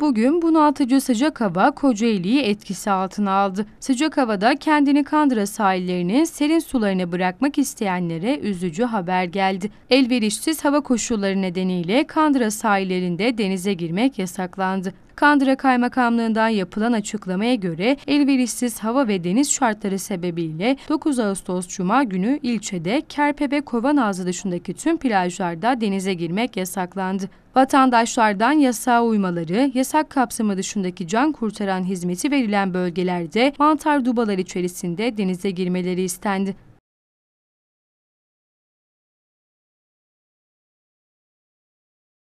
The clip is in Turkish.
Bugün bunaltıcı sıcak hava Kocaeli'yi etkisi altına aldı. Sıcak havada kendini Kandıra sahillerinin serin sularını bırakmak isteyenlere üzücü haber geldi. Elverişsiz hava koşulları nedeniyle Kandıra sahillerinde denize girmek yasaklandı. Kandıra Kaymakamlığından yapılan açıklamaya göre elverişsiz hava ve deniz şartları sebebiyle 9 Ağustos Cuma günü ilçede Kerpe ve ağzı dışındaki tüm plajlarda denize girmek yasaklandı. Vatandaşlardan yasağa uymaları, yasak kapsamı dışındaki can kurtaran hizmeti verilen bölgelerde mantar dubalar içerisinde denize girmeleri istendi.